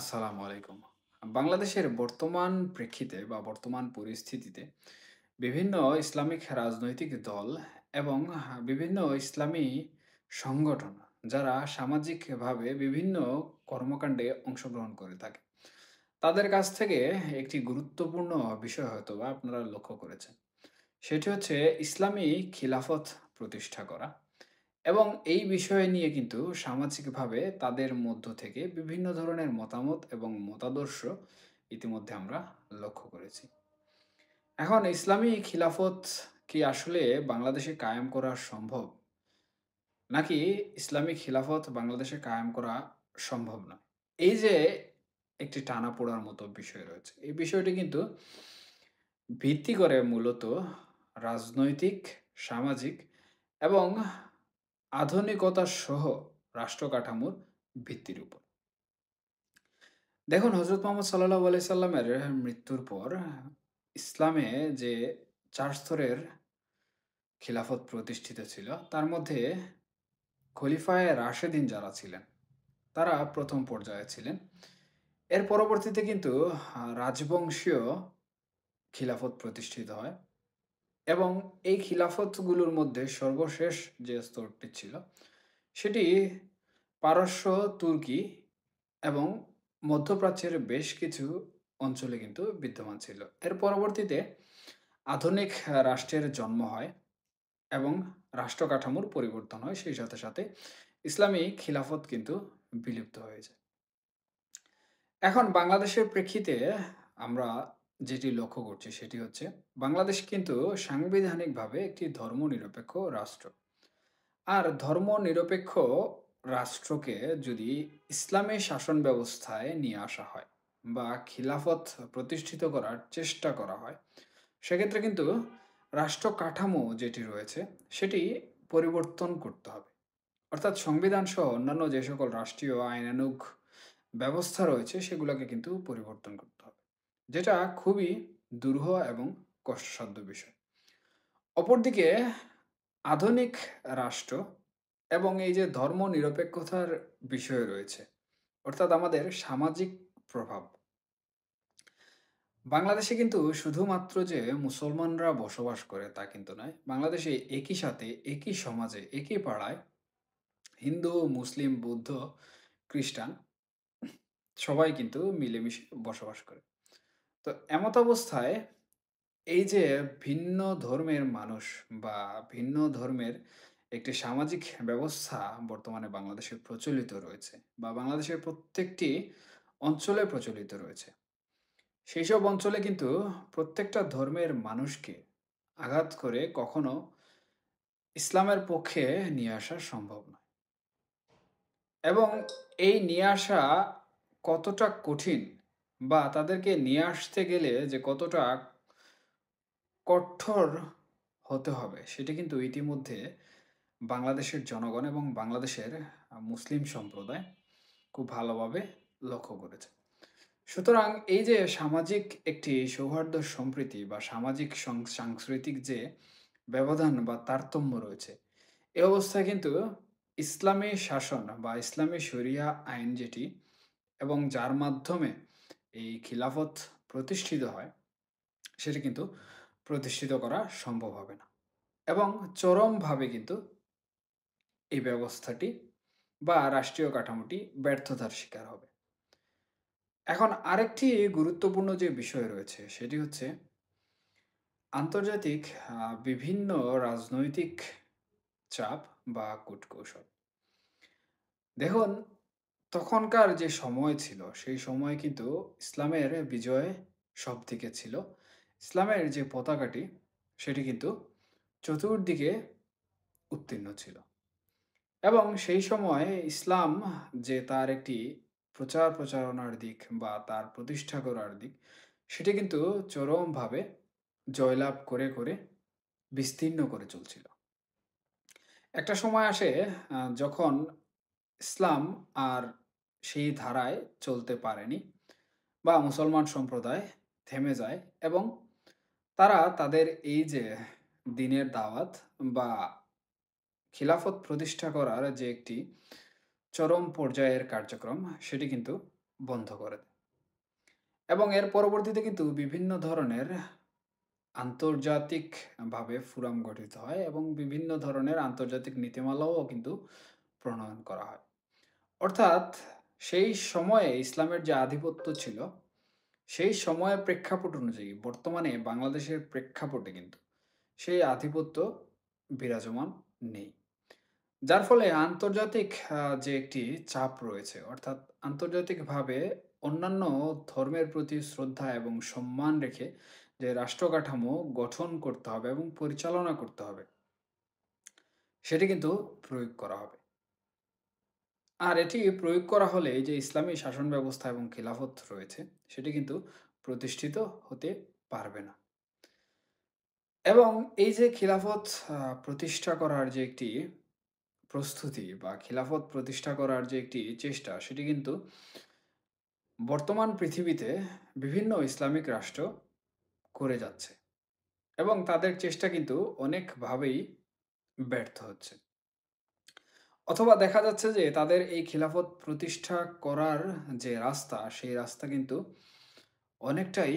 আসসালামু আলাইকুম বাংলাদেশের বর্তমান প্রেক্ষিতে বা বর্তমান পরিস্থিতিতে বিভিন্ন ইসলামিক রাজনৈতিক দল এবং বিভিন্ন ইসলামী সংগঠন যারা সামাজিকভাবে বিভিন্ন কর্মকাণ্ডে অংশগ্রহণ করে থাকে তাদের কাছ থেকে একটি গুরুত্বপূর্ণ বিষয় হয়তো বা আপনারা লক্ষ্য করেছেন সেটি হচ্ছে ইসলামী খিলাফত প্রতিষ্ঠা করা এবং এই বিষয় নিয়ে কিন্তু সামাজিকভাবে তাদের মধ্য থেকে বিভিন্ন ধরনের মতামত এবং মতাদর্শ ইতিমধ্যে আমরা লক্ষ্য করেছি এখন ইসলামী খিলাফত কি আসলে বাংলাদেশে কায়েম করা সম্ভব নাকি ইসলামী খিলাফত বাংলাদেশে কায়েম করা সম্ভব না এই যে একটি টানা পোড়ার মতো বিষয় রয়েছে এই বিষয়টি কিন্তু ভিত্তি করে মূলত রাজনৈতিক সামাজিক এবং আধুনিকতা সহ রাষ্ট্র কাঠামোর ভিত্তির উপর দেখুন হজরত মোহাম্মদ সাল্লাহ আলি সাল্লামের মৃত্যুর পর ইসলামে যে চার স্তরের খিলাফত প্রতিষ্ঠিত ছিল তার মধ্যে খলিফায় রাশেদিন যারা ছিলেন তারা প্রথম পর্যায়ে ছিলেন এর পরবর্তীতে কিন্তু রাজবংশীয় খিলাফত প্রতিষ্ঠিত হয় এবং এই খিলাফতগুলোর মধ্যে সর্বশেষ যে স্তরটি ছিল সেটি পারস্য তুর্কি এবং মধ্যপ্রাচ্যের বেশ কিছু অঞ্চলে কিন্তু বিদ্যমান ছিল এর পরবর্তীতে আধুনিক রাষ্ট্রের জন্ম হয় এবং রাষ্ট্র কাঠামোর পরিবর্তন হয় সেই সাথে সাথে ইসলামী খিলাফত কিন্তু বিলুপ্ত হয়ে যায় এখন বাংলাদেশের প্রেক্ষিতে আমরা যেটি লক্ষ্য করছি সেটি হচ্ছে বাংলাদেশ কিন্তু সাংবিধানিকভাবে একটি ধর্মনিরপেক্ষ রাষ্ট্র আর ধর্মনিরপেক্ষ রাষ্ট্রকে যদি ইসলামের শাসন ব্যবস্থায় নিয়ে আসা হয় বা খিলাফত প্রতিষ্ঠিত করার চেষ্টা করা হয় সেক্ষেত্রে কিন্তু রাষ্ট্র কাঠামো যেটি রয়েছে সেটি পরিবর্তন করতে হবে অর্থাৎ সংবিধান সহ অন্যান্য যে সকল রাষ্ট্রীয় আইনানুগ ব্যবস্থা রয়েছে সেগুলোকে কিন্তু পরিবর্তন করতে হবে যেটা খুবই দুর্হ এবং কষ্টসাধ্য বিষয় অপরদিকে আধুনিক রাষ্ট্র এবং এই যে ধর্ম নিরপেক্ষতার বিষয় রয়েছে অর্থাৎ আমাদের সামাজিক প্রভাব বাংলাদেশে কিন্তু শুধুমাত্র যে মুসলমানরা বসবাস করে তা কিন্তু নয় বাংলাদেশে একই সাথে একই সমাজে একই পাড়ায় হিন্দু মুসলিম বৌদ্ধ খ্রিস্টান সবাই কিন্তু মিলেমিশে বসবাস করে তো এমত অবস্থায় এই যে ভিন্ন ধর্মের মানুষ বা ভিন্ন ধর্মের একটি সামাজিক ব্যবস্থা বর্তমানে বাংলাদেশে প্রচলিত রয়েছে বা বাংলাদেশের প্রত্যেকটি অঞ্চলে প্রচলিত রয়েছে সেই সব অঞ্চলে কিন্তু প্রত্যেকটা ধর্মের মানুষকে আঘাত করে কখনো ইসলামের পক্ষে নিয়ে আসা সম্ভব নয় এবং এই নিয়ে আসা কতটা কঠিন বা তাদেরকে নিয়ে আসতে গেলে যে কতটা কঠোর হতে হবে সেটা কিন্তু ইতিমধ্যে বাংলাদেশের জনগণ এবং বাংলাদেশের মুসলিম সম্প্রদায় খুব ভালোভাবে লক্ষ্য করেছে সুতরাং এই যে সামাজিক একটি সৌহার্দ্য সম্প্রীতি বা সামাজিক সাংস্কৃতিক যে ব্যবধান বা তারতম্য রয়েছে এ অবস্থা কিন্তু ইসলামী শাসন বা ইসলামী শরিয়া আইন যেটি এবং যার মাধ্যমে এই খিলাফত প্রতিষ্ঠিত হয় সেটা কিন্তু প্রতিষ্ঠিত করা সম্ভব হবে না এবং চরমভাবে কিন্তু এই ব্যবস্থাটি বা রাষ্ট্রীয় কাঠামোটি ব্যর্থতার শিকার হবে এখন আরেকটি গুরুত্বপূর্ণ যে বিষয় রয়েছে সেটি হচ্ছে আন্তর্জাতিক বিভিন্ন রাজনৈতিক চাপ বা কূটকৌশল দেখুন তখনকার যে সময় ছিল সেই সময় কিন্তু ইসলামের বিজয় সব দিকে ছিল ইসলামের যে পতাকাটি সেটি কিন্তু চতুর্দিকে উত্তীর্ণ ছিল এবং সেই সময় ইসলাম যে তার একটি প্রচার প্রচারণার দিক বা তার প্রতিষ্ঠা করার দিক সেটি কিন্তু চরমভাবে জয়লাভ করে করে বিস্তীর্ণ করে চলছিল একটা সময় আসে যখন ইসলাম আর সেই ধারায় চলতে পারেনি বা মুসলমান সম্প্রদায় থেমে যায় এবং তারা তাদের এই যে দিনের দাওয়াত বা খিলাফত প্রতিষ্ঠা করার যে একটি চরম পর্যায়ের কার্যক্রম সেটি কিন্তু বন্ধ করে এবং এর পরবর্তীতে কিন্তু বিভিন্ন ধরনের আন্তর্জাতিকভাবে ফোরাম গঠিত হয় এবং বিভিন্ন ধরনের আন্তর্জাতিক নীতিমালাও কিন্তু প্রণয়ন করা হয় অর্থাৎ সেই সময়ে ইসলামের যে আধিপত্য ছিল সেই সময়ের প্রেক্ষাপট অনুযায়ী বর্তমানে বাংলাদেশের প্রেক্ষাপটে কিন্তু সেই আধিপত্য বিরাজমান নেই যার ফলে আন্তর্জাতিক যে একটি চাপ রয়েছে অর্থাৎ আন্তর্জাতিকভাবে অন্যান্য ধর্মের প্রতি শ্রদ্ধা এবং সম্মান রেখে যে রাষ্ট্রকাঠামো গঠন করতে হবে এবং পরিচালনা করতে হবে সেটি কিন্তু প্রয়োগ করা হবে আর এটি প্রয়োগ করা হলে যে ইসলামী শাসন ব্যবস্থা এবং খিলাফত রয়েছে সেটি কিন্তু প্রতিষ্ঠিত হতে পারবে না এবং এই যে খিলাফত প্রতিষ্ঠা করার যে একটি প্রস্তুতি বা খিলাফত প্রতিষ্ঠা করার যে একটি চেষ্টা সেটি কিন্তু বর্তমান পৃথিবীতে বিভিন্ন ইসলামিক রাষ্ট্র করে যাচ্ছে এবং তাদের চেষ্টা কিন্তু অনেকভাবেই ব্যর্থ হচ্ছে অথবা দেখা যাচ্ছে যে তাদের এই খিলাফত প্রতিষ্ঠা করার যে রাস্তা সেই রাস্তা কিন্তু অনেকটাই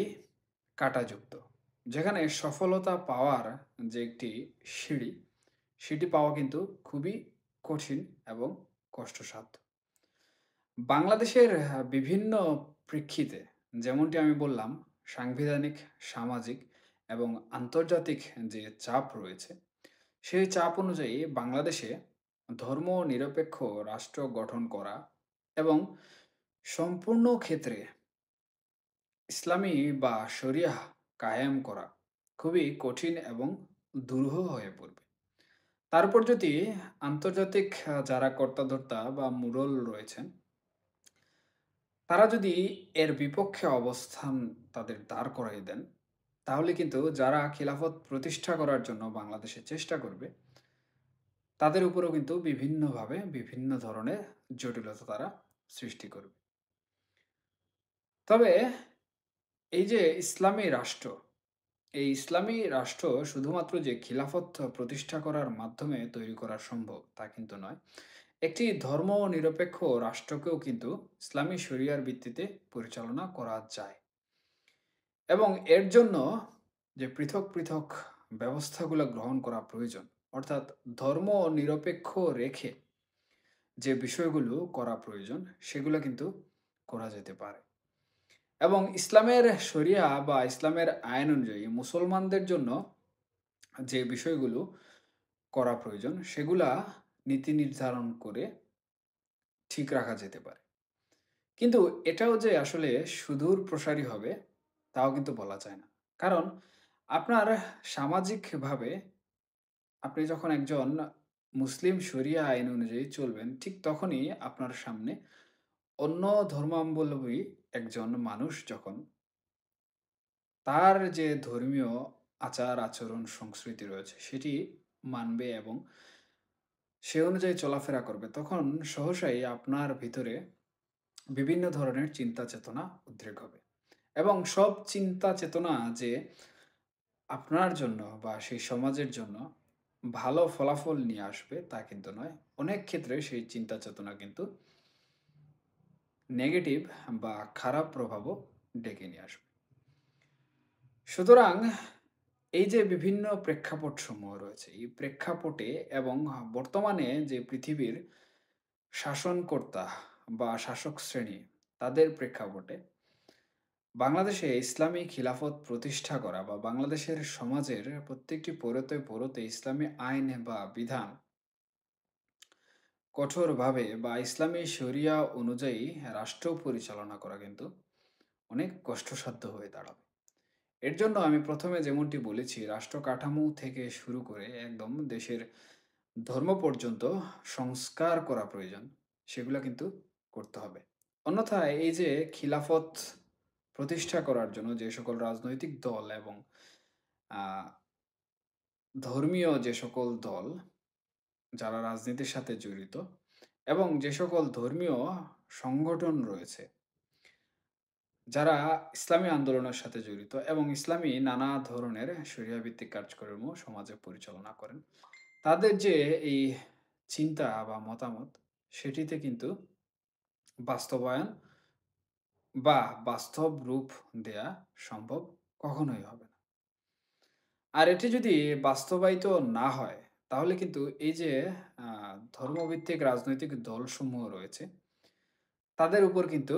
কাটাযুক্ত যেখানে সফলতা পাওয়ার যে একটি সিঁড়ি সেটি পাওয়া কিন্তু খুবই কঠিন এবং কষ্টসাধ্য বাংলাদেশের বিভিন্ন প্রেক্ষিতে যেমনটি আমি বললাম সাংবিধানিক সামাজিক এবং আন্তর্জাতিক যে চাপ রয়েছে সেই চাপ অনুযায়ী বাংলাদেশে ধর্ম নিরপেক্ষ রাষ্ট্র গঠন করা এবং সম্পূর্ণ ক্ষেত্রে ইসলামী বা শরিয়াহ কায়েম করা খুবই কঠিন এবং দুরূহ হয়ে পড়বে তারপর যদি আন্তর্জাতিক যারা কর্তাধর্তা বা মুরল রয়েছেন তারা যদি এর বিপক্ষে অবস্থান তাদের দাঁড় করাই দেন তাহলে কিন্তু যারা খিলাফত প্রতিষ্ঠা করার জন্য বাংলাদেশে চেষ্টা করবে তাদের উপরেও কিন্তু বিভিন্নভাবে বিভিন্ন ধরনের জটিলতা তারা সৃষ্টি করবে তবে এই যে ইসলামী রাষ্ট্র এই ইসলামী রাষ্ট্র শুধুমাত্র যে খিলাফত প্রতিষ্ঠা করার মাধ্যমে তৈরি করা সম্ভব তা কিন্তু নয় একটি ধর্ম নিরপেক্ষ রাষ্ট্রকেও কিন্তু ইসলামী শরিয়ার ভিত্তিতে পরিচালনা করা যায় এবং এর জন্য যে পৃথক পৃথক ব্যবস্থাগুলো গ্রহণ করা প্রয়োজন অর্থাৎ ধর্ম নিরপেক্ষ রেখে যে বিষয়গুলো করা প্রয়োজন সেগুলো কিন্তু করা যেতে পারে এবং ইসলামের শরিয়া বা ইসলামের আইন অনুযায়ী মুসলমানদের জন্য যে বিষয়গুলো করা প্রয়োজন সেগুলা নীতি নির্ধারণ করে ঠিক রাখা যেতে পারে কিন্তু এটাও যে আসলে সুদূর প্রসারী হবে তাও কিন্তু বলা যায় না কারণ আপনার সামাজিকভাবে আপনি যখন একজন মুসলিম শরিয়া আইন অনুযায়ী চলবেন ঠিক তখনই আপনার সামনে অন্য ধর্মাবলম্বী একজন মানুষ যখন তার যে ধর্মীয় আচার আচরণ সংস্কৃতি রয়েছে সেটি মানবে এবং সে অনুযায়ী চলাফেরা করবে তখন সহসাই আপনার ভিতরে বিভিন্ন ধরনের চিন্তা চেতনা উদ্রেক হবে এবং সব চিন্তা চেতনা যে আপনার জন্য বা সেই সমাজের জন্য ভালো ফলাফল নিয়ে আসবে তা কিন্তু নয় অনেক ক্ষেত্রে সেই চিন্তা চেতনা কিন্তু নেগেটিভ বা খারাপ প্রভাবও ডেকে নিয়ে আসবে সুতরাং এই যে বিভিন্ন প্রেক্ষাপট সমূহ রয়েছে এই প্রেক্ষাপটে এবং বর্তমানে যে পৃথিবীর শাসনকর্তা বা শাসক শ্রেণী তাদের প্রেক্ষাপটে বাংলাদেশে ইসলামী খিলাফত প্রতিষ্ঠা করা বা বাংলাদেশের সমাজের প্রত্যেকটি পৌরতে পৌরতে ইসলামী আইন বা বিধান কঠোরভাবে বা ইসলামী শরিয়া অনুযায়ী রাষ্ট্র পরিচালনা করা কিন্তু অনেক কষ্টসাধ্য হয়ে দাঁড়াবে এর জন্য আমি প্রথমে যেমনটি বলেছি রাষ্ট্র কাঠামো থেকে শুরু করে একদম দেশের ধর্ম পর্যন্ত সংস্কার করা প্রয়োজন সেগুলো কিন্তু করতে হবে অন্যথায় এই যে খিলাফত প্রতিষ্ঠা করার জন্য যে সকল রাজনৈতিক দল এবং ধর্মীয় যে সকল দল যারা রাজনীতির সাথে জড়িত এবং যে সকল ধর্মীয় সংগঠন রয়েছে যারা ইসলামী আন্দোলনের সাথে জড়িত এবং ইসলামী নানা ধরনের ভিত্তিক কার্যক্রম সমাজে পরিচালনা করেন তাদের যে এই চিন্তা বা মতামত সেটিতে কিন্তু বাস্তবায়ন বা বাস্তব রূপ দেয়া সম্ভব কখনোই হবে না আর এটি যদি বাস্তবায়িত না হয় তাহলে কিন্তু এই যে ধর্মভিত্তিক রাজনৈতিক দলসমূহ রয়েছে তাদের উপর কিন্তু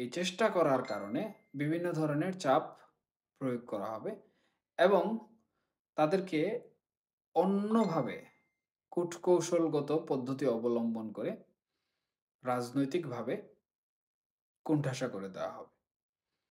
এই চেষ্টা করার কারণে বিভিন্ন ধরনের চাপ প্রয়োগ করা হবে এবং তাদেরকে অন্যভাবে কূটকৌশলগত পদ্ধতি অবলম্বন করে রাজনৈতিকভাবে কোণঠাসা করে দেওয়া হবে